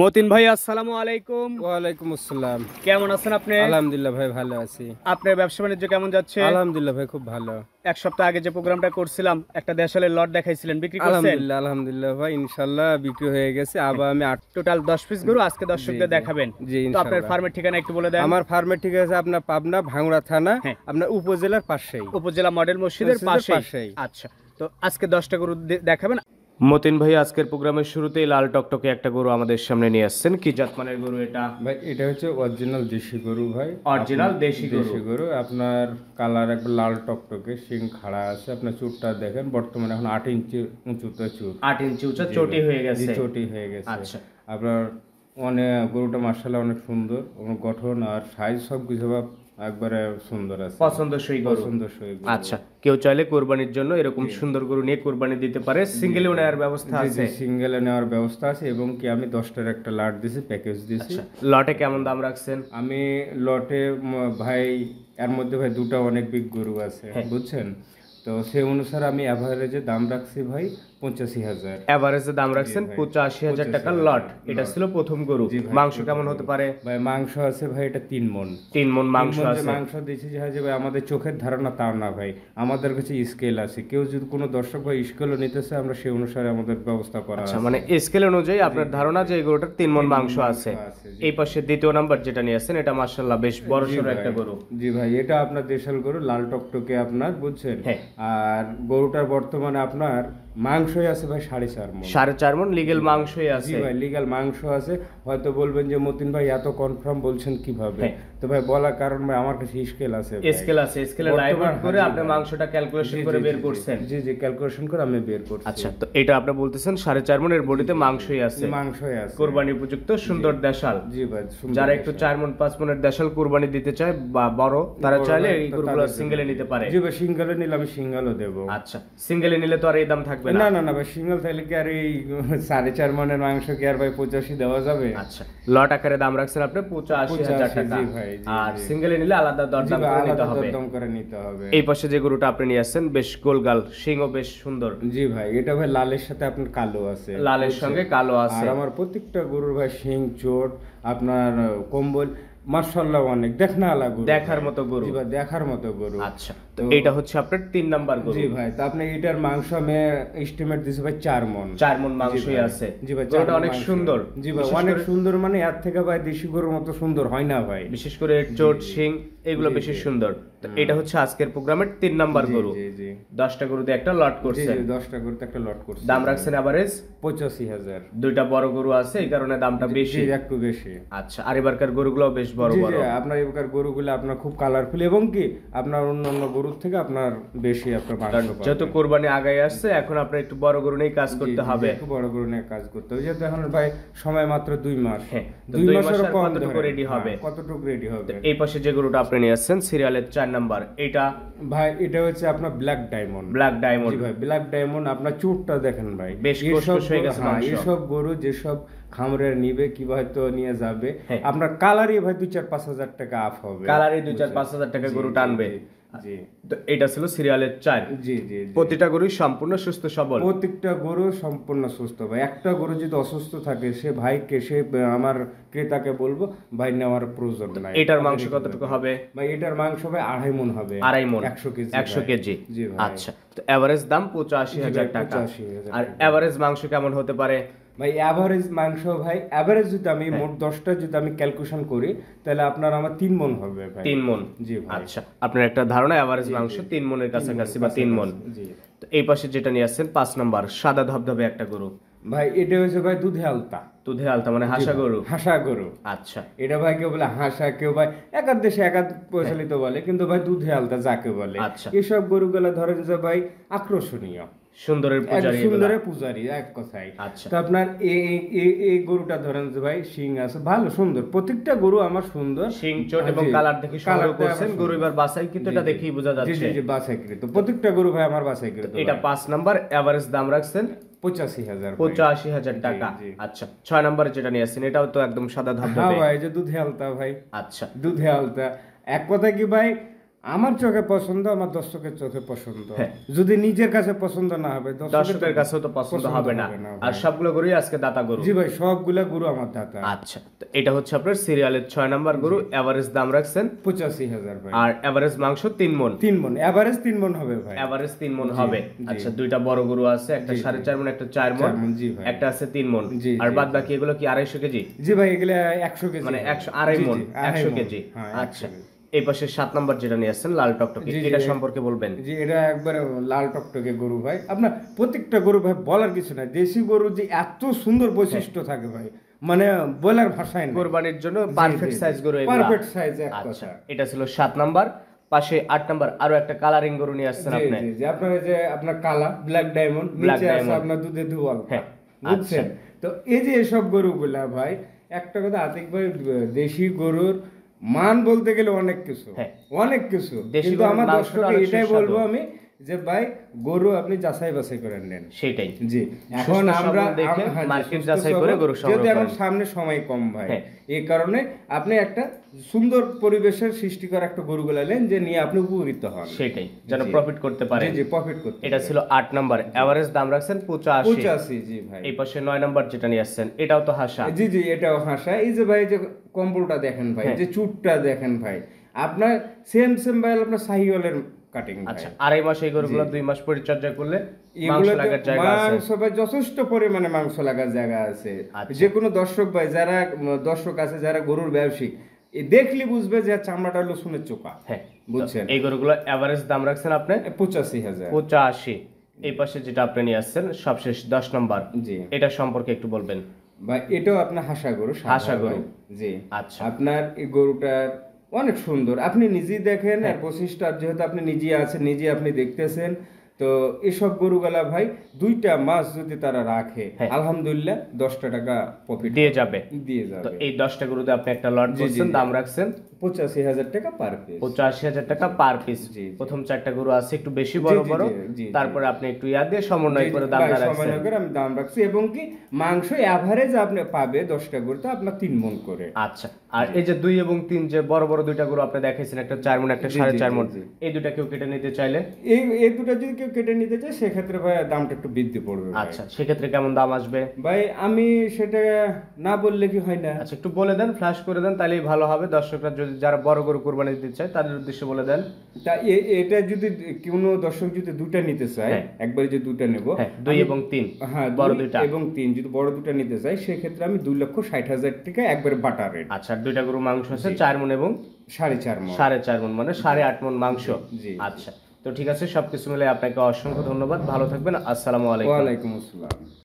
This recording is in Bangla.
মতিন ভাই আসসালাম আলাইকুম ওয়ালাইকুম আসসালাম কেমন আছেন আপনি আলহামদুলিল্লাহ ভাই ভালো আছি আপনার ব্যবসা বাণিজ্য কেমন যাচ্ছে আলহামদুলিল্লাহ ভাই খুব ভালো এক সপ্তাহ আগে যে প্রোগ্রামটা করছিলাম একটা দেশালের লট দেখাইছিলেন বিক্রি করছেন আলহামদুলিল্লাহ আলহামদুলিল্লাহ ভাই ইনশাআল্লাহ বিক্রি হয়ে গেছে আবার আমি আট টোটাল 10 পিস গরু আজকে দর্শকদের দেখাবেন জি তো আপনার ফার্মের ঠিকানা একটু বলে দেন আমার ফার্মের ঠিকানা আছে আপনার পাবনা ভাঙড়া থানা হ্যাঁ। আপনার উপজেলার পাশেই উপজেলা মডেল মসজিদের পাশেই আচ্ছা তো আজকে 10টা গরু দেখাবেন মতিন ভাই আজকের প্রোগ্রামের শুরুতেই লাল টকটকে একটা গরু আমাদের সামনে নিয়ে আসছেন কি জাতমানের গরু এটা ভাই এটা হচ্ছে অরিজিনাল দেশি গরু ভাই অরিজিনাল দেশি দেশি গরু আপনার কালার একবার লাল টকটকে শিং খাড়া আছে আপনার চুটটা দেখেন বর্তমানে এখন আট ইঞ্চি উঁচুতে চুট আট ইঞ্চি উঁচু চটি হয়ে গেছে চটি হয়ে গেছে আচ্ছা আপনার অনেক গরুটা মার্শাল্লাহ অনেক সুন্দর গঠন আর সাইজ সব কিছু একবারে সুন্দর আছে পছন্দসই গরু পছন্দসই আচ্ছা কেউ চাইলে কোরবানির জন্য এরকম সুন্দর গরু নিয়ে কোরবানি দিতে পারে সিঙ্গেলও নেওয়ার ব্যবস্থা আছে সিঙ্গেলও নেওয়ার ব্যবস্থা আছে এবং কি আমি দশটার একটা লট দিছি প্যাকেজ দিছি আচ্ছা, লটে কেমন দাম রাখছেন আমি লটে ভাই এর মধ্যে ভাই দুটো অনেক বিগ গরু আছে হ্যাঁ। বুঝছেন তো সেই অনুসারে আমি অ্যাভারেজে দাম রাখছি ভাই পঁচাশি দাম রাখছেন পঁচাশি হাজার লট এটা মাংস কেমন হতে পারে ভাই মাংস ভাই এটা তিন তিন মাংস ভাই আমাদের চোখের ধারণা ভাই আমাদের সেই অনুসারে আমাদের ব্যবস্থা করা আচ্ছা, মানে স্কেল অনুযায়ী আপনার ধারণা যে গরুটার তিন মাংস আছে এই দ্বিতীয় নাম্বার যেটা নিয়ে আসছেন এটা বেশ বড় একটা গরু জি ভাই এটা আপনার দেশাল গরু লাল টকটকে আপনার বুঝছেন হ্যাঁ। আর গরুটার বর্তমানে আপনার মাংসই আছে ভাই সাড়ে চার মন সাড়ে চার মন লিগেল মাংসই আছে ভাই লিগেল মাংস আছে হয়তো বলবেন যে মতিন ভাই এত কনফার্ম বলছেন কিভাবে হ্যাঁ। তো ভাই বলার কারণ ভাই আমার কাছে স্কেল আছে স্কেল আছে স্কেলে ডাইভার্ট করে আপনি মাংসটা ক্যালকুলেশন করে বের করছেন জি জি ক্যালকুলেশন করে আমি বের করছি আচ্ছা তো এটা আপনি বলতেছেন 4.5 মনের বডিতে মাংসই আছে মাংসই আছে কুরবানি উপযুক্ত সুন্দর দেশাল জি ভাই যারা একটু 4 মন 5 মনের দেশাল কুরবানি দিতে চায় বা বড় তারা চাইলে এই গরুগুলো সিঙ্গেলে নিতে পারে জি ভাই সিঙ্গেলে নিলে আমি সিঙ্গেলও দেব আচ্ছা সিঙ্গেলে নিলে তো আর এই দাম থাকবে না না না ভাই সিঙ্গেল তাহলে কি আর এই 4.5 মনের মাংস কি আর ভাই 85 দেওয়া যাবে আচ্ছা লট আকারে দাম রাখছেন আপনি 85000 টাকা জি ভাই হ্যাঁ, আর সিঙ্গেলে নিলে আলাদা দরদাম করে নিতে হবে করে নিতে হবে এই পাশে যে গরুটা আপনি নিয়ে আসছেন বেশ গোলগাল সিংও বেশ সুন্দর জি ভাই এটা ভাই লালের সাথে আপনার কালো আছে লালের সঙ্গে কালো আছে আমার প্রত্যেকটা গরুর ভাই সিং চোট আপনার কম্বল মার্শাল্লাহ অনেক দেখার মতো গরু জি ভাই দেখার মতো গরু আচ্ছা তো এটা হচ্ছে আপনার তিন নাম্বার গরু জি ভাই তো আপনি এটার মাংস এস্টিমেট ভাই চার মন চার মন মাংসই আছে জি ভাই অনেক সুন্দর জি ভাই অনেক সুন্দর মানে এর থেকে ভাই দেশি গরুর মতো সুন্দর হয় না ভাই বিশেষ করে চোট সিং এগুলো বেশি সুন্দর এটা হচ্ছে আজকের প্রোগ্রামের তিন নাম্বার গরু দশটা গরুতে একটা লট করছে দশটা গরুতে একটা লট করছে দাম রাখছেন অ্যাভারেজ পঁচাশি হাজার দুইটা বড় গরু আছে এই কারণে দামটা বেশি একটু বেশি আচ্ছা আর এবারকার গরুগুলো বেশ বড় বড় আপনার এবারকার গরুগুলো আপনার খুব কালারফুল এবং কি আপনার অন্যান্য গরুর থেকে আপনার বেশি আপনার যেহেতু কোরবানি আগায় আসছে এখন আপনার একটু বড় গরু নিয়ে কাজ করতে হবে একটু বড় গরু নিয়ে কাজ করতে হবে যেহেতু এখন ভাই সময় মাত্র দুই মাস হ্যাঁ, দুই মাসের কতটুকু রেডি হবে হ্যাঁ, কতটুকু রেডি হবে এই পাশে যে গরুটা আপনি নিয়ে আসছেন সিরিয়ালের চার নাম্বার এটা ভাই এটা হচ্ছে আপনার black dime diamond black diamond ভাই ব্ল্যাক ডায়মন্ড আপনার চুটটা দেখেন ভাই বেশ হয়ে গেছে হ্যাঁ, এসব গরু যেসব খামারের নিবে কি হয়তো নিয়ে যাবে হ্যাঁ। আপনার কালারই ভাই দুই চার পাঁচ হাজার টাকা আফ হবে কালারই দু চার পাঁচ হাজার টাকা গরু টানবে তো এটা ছিল সিরিয়ালের চার জি জি প্রতিটা গরুই সম্পূর্ণ সুস্থ সবল প্রত্যেকটা গরু সম্পূর্ণ সুস্থ ভাই একটা গরু যদি অসুস্থ থাকে সে ভাইকে সে আমার ক্রেতাকে বলবো ভাই নেওয়ার প্রয়োজন নাই এটার মাংস কতটুকু হবে ভাই এটার মাংস হবে আড়াই মন হবে আড়াই মন একশো কেজি একশো কেজি আচ্ছা তো এভারেজ দাম পঁচাশি হাজার টাকা আর অ্যাভারেজ মাংস কেমন হতে পারে ভাই অ্যাভারেজ মাংস ভাই অ্যাভারেজ যদি আমি হ্যাঁ। মোট দশটা যদি আমি ক্যালকুলেশন করি তাহলে আপনার আমার তিন মন হবে ভাই তিন মন জি আচ্ছা আপনার একটা ধারণা অ্যাভারেজ মাংস তিন মনের কাছাকাছি বা তিন মন তো এই পাশে যেটা নিয়ে আসছেন পাঁচ নাম্বার সাদা ধবধবে একটা গরু ভাই এটা হয়েছে ভাই দুধে আলতা দুধে আলতা মানে হাসা গরু হাসা গরু আচ্ছা এটা ভাই কেউ বলে হাসা কেউ ভাই একাধ দেশে একাধ প্রচলিত হ্যাঁ। বলে কিন্তু ভাই দুধে আলতা যাকে বলে আচ্ছা এসব গরুগুলো ধরেন যে ভাই আকর্ষণীয় সুন্দরের পূজারি সুন্দরের পূজারি এক কথাই আচ্ছা তো আপনার এই এই গরুটা ধরেন যে ভাই শিং আছে ভালো সুন্দর প্রত্যেকটা গরু আমার সুন্দর শিং চট এবং কালার দেখে সংগ্রহ করছেন গরু এবার বাছাই কিন্তু এটা দেখেই বোঝা যাচ্ছে জি জি বাছাই কৃত প্রত্যেকটা গরু ভাই আমার বাছাই কৃত এটা পাঁচ নাম্বার এভারেজ দাম রাখছেন পঁচাশি হাজার পঁচাশি হাজার টাকা আচ্ছা ছয় নম্বরে যেটা নিয়ে এটাও তো একদম সাদা হ্যাঁ ভাই যে দুধে আলতা ভাই আচ্ছা দুধে আলতা এক কথা কি ভাই আমার চোখে পছন্দ আমার দর্শকের চোখে পছন্দ হ্যাঁ। যদি নিজের কাছে পছন্দ না হবে দর্শকের কাছে তো পছন্দ হবে না আর সবগুলো গরুই আজকে দাতা গরু জি ভাই সবগুলো গরু আমার দাতা আচ্ছা তো এটা হচ্ছে আপনার সিরিয়ালের 6 নাম্বার গরু এভারেজ দাম রাখছেন 85000 ভাই আর এভারেজ মাংস 3 মণ 3 মণ এভারেজ 3 মণ হবে ভাই এভারেজ 3 মণ হবে আচ্ছা দুইটা বড় গরু আছে একটা 4.5 মণ একটা 4 মণ একটা আছে 3 মণ আর বাদ বাকি এগুলো কি 250 কেজি জি ভাই এগুলো 100 কেজি মানে 100 আড়াই মণ 100 কেজি হ্যাঁ, আচ্ছা এই পাশে সাত নাম্বার যেটা নিয়ে আসছেন লাল টকটকে এটা সম্পর্কে বলবেন জি এটা একবারে লাল টকটকে গরু ভাই আপনার প্রত্যেকটা গরু ভাই বলার কিছু না দেশি গরু যে এত সুন্দর বৈশিষ্ট্য হ্যাঁ। থাকে ভাই মানে বলার ভাষায় কোরবানির জন্য পারফেক্ট সাইজ গরু পারফেক্ট সাইজ আচ্ছা এটা ছিল সাত নাম্বার পাশে আট নাম্বার আরো একটা কালারিং গরু নিয়ে আসছেন আপনি যে আপনার যে আপনার কালা ব্ল্যাক ডায়মন্ড নিচে আছে আপনার দুধে দুয়াল হ্যাঁ, বুঝছেন আচ্ছা। তো এই যে এসব গরুগুলা ভাই একটা কথা আতিক ভাই দেশি গরুর মান বলতে গেলে অনেক কিছু হ্যাঁ। অনেক কিছু কিন্তু আমার দর্শক এটাই বলবো আমি যে ভাই গরু আপনি যাচাই বাছাই করে নেন সেটাই জি হ্যাঁ, এখন আমরা হ্যাঁ, মার্কেট যাচাই করে গরু যেহেতু এখন সামনে সময় কম ভাই হ্যাঁ। এই কারণে আপনি একটা সুন্দর পরিবেশের সৃষ্টি করা একটা গরু গুলালেন যে নিয়ে আপনি উপকৃত হন সেটাই যেন প্রফিট করতে পারেন জি প্রফিট করতে এটা ছিল 8 নাম্বার এভারেজ দাম রাখছেন 85 85 জি ভাই এই পাশে 9 নাম্বার যেটা নিয়ে আসছেন এটাও তো হাসা জি জি এটাও হাসা এই যে ভাই যে কম্বলটা দেখেন ভাই যে চুটটা দেখেন ভাই আপনার সেম সেম ভাই আপনার সাহিওয়ালের কাটিং আচ্ছা আড়াই মাস এই গরুগুলো দুই মাস পরিচর্যা করলে মাংস লাগার যথেষ্ট পরিমাণে মাংস লাগার জায়গা আছে আচ্ছা। যে কোনো দর্শক ভাই যারা দর্শক আছে যারা গরুর বুঝবে যে চামড়াটা লসুনের চোকা হ্যাঁ বুঝছেন এই গরুগুলো এভারেজ দাম রাখছেন আপনি পঁচাশি হাজার পঁচাশি এই পাশে যেটা আপনি নিয়ে আসছেন সবশেষ দশ নম্বর জি এটা সম্পর্কে একটু বলবেন বা এটাও আপনার হাসা গরু হাসা গরু জি আচ্ছা আপনার এই গরুটার অনেক সুন্দর আপনি নিজেই দেখেন হ্যাঁ। আর পঁচিশটা যেহেতু আপনি নিজে আছেন নিজে আপনি দেখতেছেন তো এসব গরুগালা ভাই দুইটা মাস যদি তারা রাখে হ্যাঁ। আলহামদুলিল্লাহ দশটা টাকা প্রফিট দিয়ে যাবে দিয়ে যাবে এই দশটা গরুতে আপনি একটা লট দাম রাখছেন পঁচাশি হাজার টাকা পার পিস পঁচাশি হাজার টাকা পার পিস প্রথম চারটা গরু আছে একটু বেশি বড় বড় তারপরে আপনি একটু ইয়া দিয়ে সমন্বয় করে দাম আমি দাম রাখছি এবং কি মাংস আপনি পাবে দশটা গরু তো আপনার তিন মন করে আচ্ছা আর এই যে দুই এবং তিন যে বড় বড় দুইটা গরু আপনি দেখাইছেন একটা চার মন একটা সাড়ে চার মন এই দুটা কেউ কেটে নিতে চাইলে এই এই দুটা যদি কেউ কেটে নিতে চায় সেক্ষেত্রে ভাই দামটা একটু বৃদ্ধি পড়বে আচ্ছা সেক্ষেত্রে কেমন দাম আসবে ভাই আমি সেটা না বললে কি হয় না আচ্ছা একটু বলে দেন ফ্ল্যাশ করে দেন তাহলেই ভালো হবে দর্শকরা যদি যারা বড় গরু কোরবানি দিতে চায় তাদের উদ্দেশ্যে বলে দেন তা এটা যদি কোন দর্শক যদি দুটা নিতে চায় হ্যাঁ। একবার যে দুটা নেব হ্যাঁ, দুই এবং তিন হ্যাঁ বড় দুটা এবং তিন যদি বড় দুটা নিতে চাই সেক্ষেত্রে আমি দুই লক্ষ ষাট হাজার টাকা একবার বাটা রেট আচ্ছা দুইটা গরু মাংস আছে চার মন এবং সাড়ে চার মন সাড়ে চার মন মানে সাড়ে আট মন মাংস জি আচ্ছা তো ঠিক আছে সবকিছু মিলে আপনাকে অসংখ্য ধন্যবাদ ভালো থাকবেন আসসালামু আলাইকুম ওয়ালাইকুম আসসালাম